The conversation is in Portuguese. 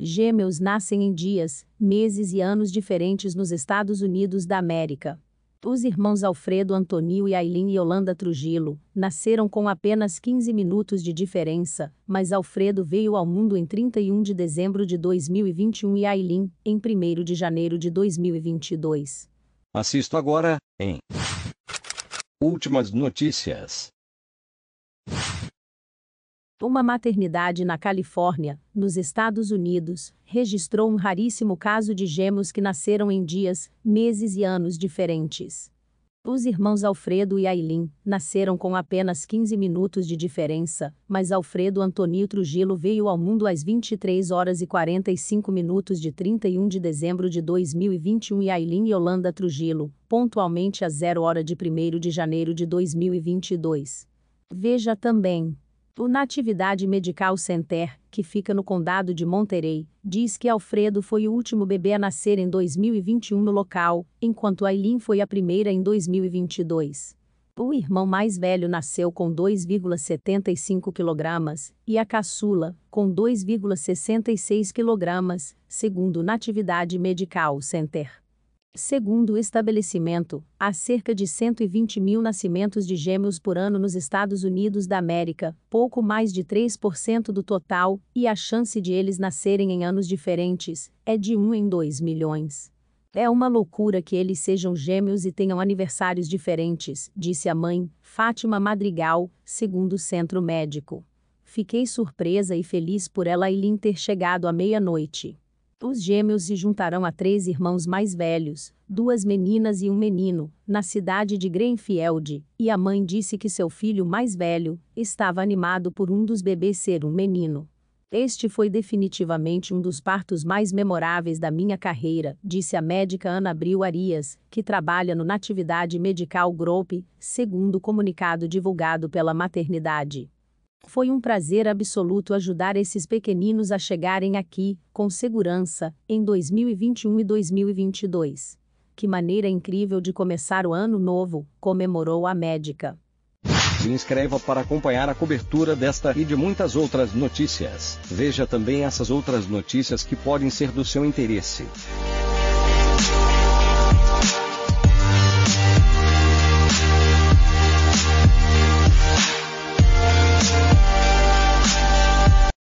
Gêmeos nascem em dias, meses e anos diferentes nos Estados Unidos da América. Os irmãos Alfredo Antonio e Aileen Yolanda Trujillo nasceram com apenas 15 minutos de diferença, mas Alfredo veio ao mundo em 31 de dezembro de 2021 e Aileen em 1 de janeiro de 2022. Assisto agora em Últimas notícias. Uma maternidade na Califórnia, nos Estados Unidos, registrou um raríssimo caso de gêmeos que nasceram em dias, meses e anos diferentes. Os irmãos Alfredo e Aileen nasceram com apenas 15 minutos de diferença, mas Alfredo Antonio Trujillo veio ao mundo às 23 horas e 45 minutos de 31 de dezembro de 2021 e Aileen Yolanda Trujillo, pontualmente às 0 hora de 1 de janeiro de 2022. Veja também o Natividade Medical Center, que fica no condado de Monterey, diz que Alfredo foi o último bebê a nascer em 2021 no local, enquanto Aileen foi a primeira em 2022. O irmão mais velho nasceu com 2,75 kg e a caçula, com 2,66 kg, segundo Natividade Medical Center. Segundo o estabelecimento, há cerca de 120 mil nascimentos de gêmeos por ano nos Estados Unidos da América, pouco mais de 3% do total, e a chance de eles nascerem em anos diferentes é de 1 em 2 milhões. É uma loucura que eles sejam gêmeos e tenham aniversários diferentes, disse a mãe, Fátima Madrigal, segundo o centro médico. Fiquei surpresa e feliz por ela e Lin ter chegado à meia-noite. Os gêmeos se juntarão a três irmãos mais velhos, duas meninas e um menino, na cidade de Greenfield, e a mãe disse que seu filho mais velho estava animado por um dos bebês ser um menino. Este foi definitivamente um dos partos mais memoráveis da minha carreira, disse a médica Ana Abril Arias, que trabalha no Natividade Medical Group, segundo o comunicado divulgado pela maternidade. Foi um prazer absoluto ajudar esses pequeninos a chegarem aqui, com segurança, em 2021 e 2022. Que maneira incrível de começar o ano novo, comemorou a médica. Se inscreva para acompanhar a cobertura desta e de muitas outras notícias. Veja também essas outras notícias que podem ser do seu interesse.